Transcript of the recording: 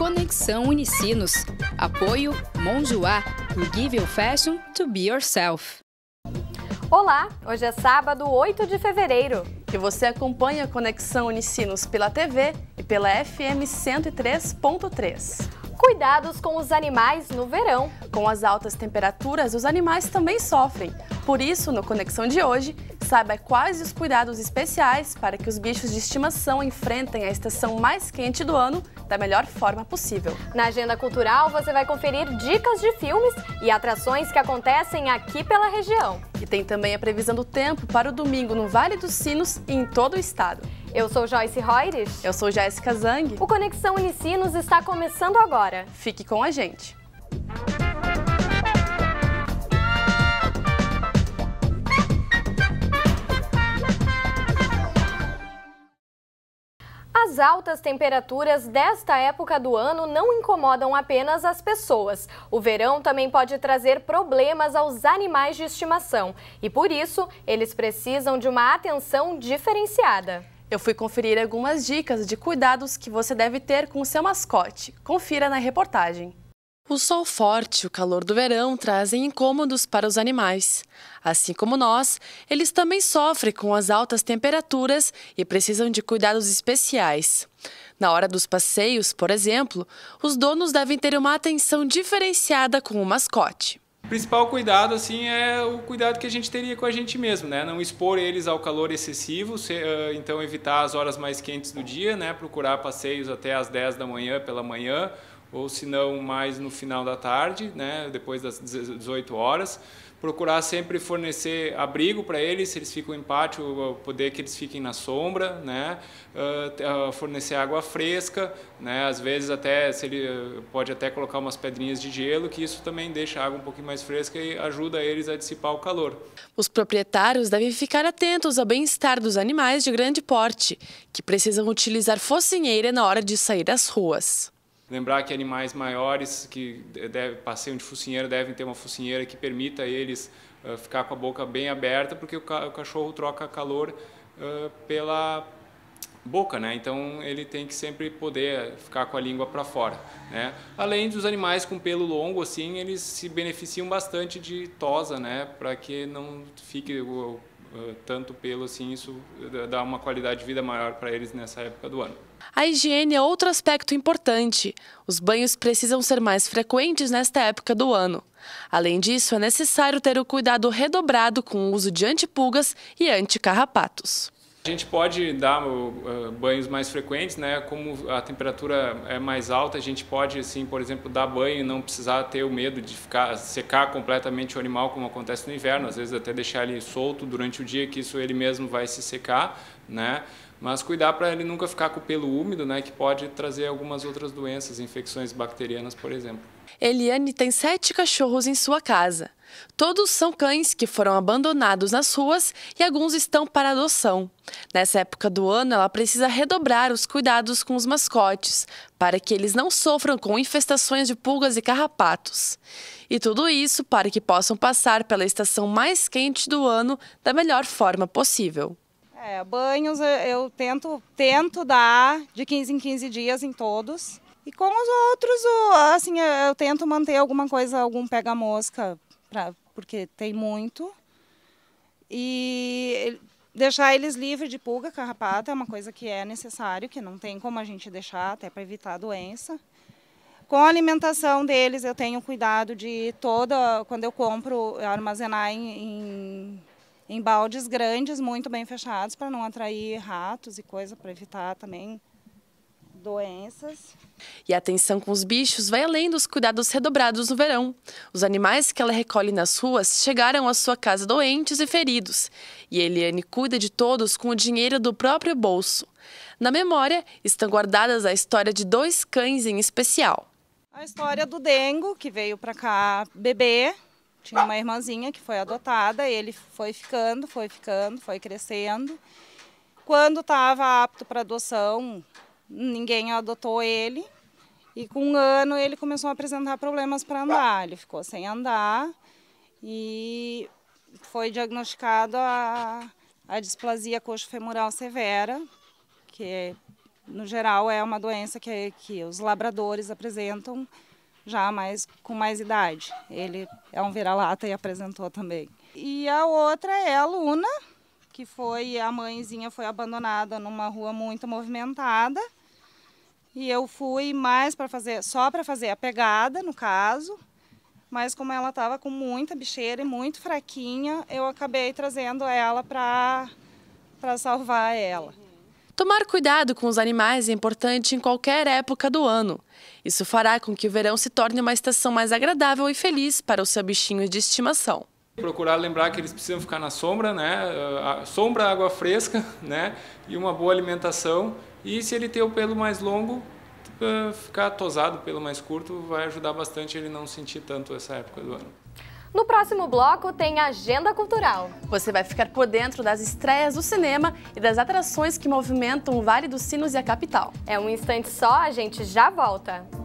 Conexão Unicinos. Apoio Monjuá, give your Fashion to Be Yourself. Olá, hoje é sábado, 8 de fevereiro. E você acompanha a Conexão Unicinos pela TV e pela FM 103.3. Cuidados com os animais no verão. Com as altas temperaturas, os animais também sofrem. Por isso, no Conexão de hoje, Saiba quais os cuidados especiais para que os bichos de estimação enfrentem a estação mais quente do ano da melhor forma possível. Na agenda cultural, você vai conferir dicas de filmes e atrações que acontecem aqui pela região. E tem também a previsão do tempo para o domingo no Vale dos Sinos e em todo o estado. Eu sou Joyce Reures. Eu sou Jéssica Zang. O Conexão Unicinos está começando agora. Fique com a gente. As altas temperaturas desta época do ano não incomodam apenas as pessoas. O verão também pode trazer problemas aos animais de estimação e, por isso, eles precisam de uma atenção diferenciada. Eu fui conferir algumas dicas de cuidados que você deve ter com o seu mascote. Confira na reportagem. O sol forte e o calor do verão trazem incômodos para os animais. Assim como nós, eles também sofrem com as altas temperaturas e precisam de cuidados especiais. Na hora dos passeios, por exemplo, os donos devem ter uma atenção diferenciada com o mascote. O principal cuidado assim é o cuidado que a gente teria com a gente mesmo, né? Não expor eles ao calor excessivo, então evitar as horas mais quentes do dia, né? Procurar passeios até as 10 da manhã pela manhã ou se não mais no final da tarde, né, depois das 18 horas. Procurar sempre fornecer abrigo para eles, se eles ficam em pátio, poder que eles fiquem na sombra, né? Uh, fornecer água fresca, né? Às vezes até se ele ah, pode até colocar umas pedrinhas de gelo, que isso também deixa a água um pouquinho mais fresca e ajuda eles a dissipar o calor. Os proprietários devem ficar atentos ao bem-estar dos animais de grande porte, que precisam utilizar focinheira na hora de sair às ruas. Lembrar que animais maiores que deve, passeiam de focinheira devem ter uma focinheira que permita eles uh, ficar com a boca bem aberta, porque o, ca o cachorro troca calor uh, pela boca, né? Então ele tem que sempre poder ficar com a língua para fora, né? Além dos animais com pelo longo, assim, eles se beneficiam bastante de tosa, né? Para que não fique o eh, tanto pelo assim isso eh, dá uma qualidade de vida maior para eles nessa época do ano. A higiene é outro aspecto importante. Os banhos precisam ser mais frequentes nesta época do ano. Além disso, é necessário ter o cuidado redobrado com o uso de antipulgas e anticarrapatos. A gente pode dar uh, uh, banhos mais frequentes, né? Como a temperatura é mais alta, a gente pode, assim, por exemplo, dar banho e não precisar ter o medo de ficar secar completamente o animal, como acontece no inverno. Às vezes até deixar ele solto durante o dia, que isso ele mesmo vai se secar, né? Mas cuidar para ele nunca ficar com o pelo úmido, né? Que pode trazer algumas outras doenças, infecções bacterianas, por exemplo. Eliane tem sete cachorros em sua casa. Todos são cães que foram abandonados nas ruas e alguns estão para adoção. Nessa época do ano, ela precisa redobrar os cuidados com os mascotes para que eles não sofram com infestações de pulgas e carrapatos. E tudo isso para que possam passar pela estação mais quente do ano da melhor forma possível. É, banhos eu, tento, tento dar de 15 em 15 dias em todos. E com os outros, assim, eu tento manter alguma coisa, algum pega-mosca pra, porque tem muito. E deixar eles livres de pulga, carrapato é uma coisa que é necessário, que não tem como a gente deixar, até para evitar a doença. Com a alimentação deles, eu tenho cuidado de toda. Quando eu compro, armazenar em, em em baldes grandes, muito bem fechados, para não atrair ratos e coisa, para evitar também doenças. E a atenção com os bichos vai além dos cuidados redobrados no verão. Os animais que ela recolhe nas ruas chegaram à sua casa doentes e feridos. E Eliane cuida de todos com o dinheiro do próprio bolso. Na memória estão guardadas a história de dois cães em especial. A história do Dengo, que veio para cá beber. Tinha uma irmãzinha que foi adotada, ele foi ficando, foi ficando, foi crescendo. Quando estava apto para adoção, ninguém adotou ele. E com um ano ele começou a apresentar problemas para andar. Ele ficou sem andar e foi diagnosticado a, a displasia coxo-femoral severa, que no geral é uma doença que, que os labradores apresentam já mais, com mais idade. Ele é um vira-lata e apresentou também. E a outra é a Luna, que foi a mãezinha foi abandonada numa rua muito movimentada e eu fui mais para fazer, só para fazer a pegada, no caso, mas como ela estava com muita bicheira e muito fraquinha, eu acabei trazendo ela para para salvar ela. Tomar cuidado com os animais é importante em qualquer época do ano. Isso fará com que o verão se torne uma estação mais agradável e feliz para o seu bichinho de estimação. Procurar lembrar que eles precisam ficar na sombra, né? Ah, sombra, água fresca, né? E uma boa alimentação. E se ele tem o pelo mais longo, ah, ficar tosado pelo mais curto vai ajudar bastante ele não sentir tanto essa época do ano. No próximo bloco tem Agenda Cultural. Você vai ficar por dentro das estreias do cinema e das atrações que movimentam o Vale dos Sinos e a capital. É um instante só, a gente já volta.